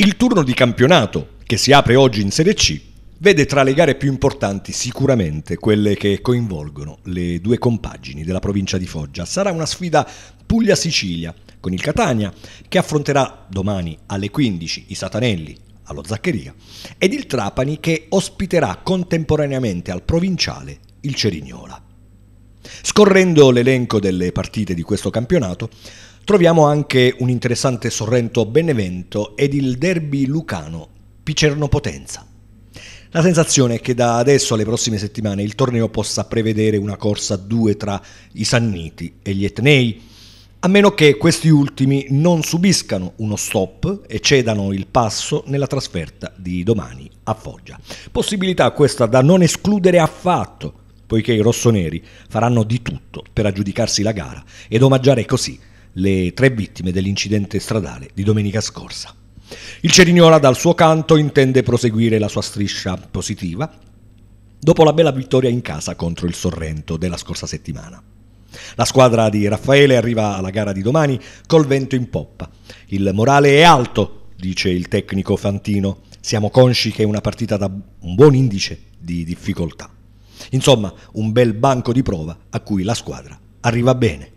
Il turno di campionato, che si apre oggi in Serie C, vede tra le gare più importanti sicuramente quelle che coinvolgono le due compagini della provincia di Foggia. Sarà una sfida Puglia-Sicilia con il Catania, che affronterà domani alle 15 i Satanelli allo Zaccheria, ed il Trapani che ospiterà contemporaneamente al provinciale il Cerignola. Scorrendo l'elenco delle partite di questo campionato, Troviamo anche un interessante Sorrento-Benevento ed il derby lucano Picerno-Potenza. La sensazione è che da adesso alle prossime settimane il torneo possa prevedere una corsa a due tra i Sanniti e gli Etnei, a meno che questi ultimi non subiscano uno stop e cedano il passo nella trasferta di domani a Foggia. Possibilità questa da non escludere affatto, poiché i rossoneri faranno di tutto per aggiudicarsi la gara ed omaggiare così le tre vittime dell'incidente stradale di domenica scorsa. Il Cerignola dal suo canto intende proseguire la sua striscia positiva dopo la bella vittoria in casa contro il Sorrento della scorsa settimana. La squadra di Raffaele arriva alla gara di domani col vento in poppa. Il morale è alto, dice il tecnico Fantino. Siamo consci che è una partita da un buon indice di difficoltà. Insomma, un bel banco di prova a cui la squadra arriva bene.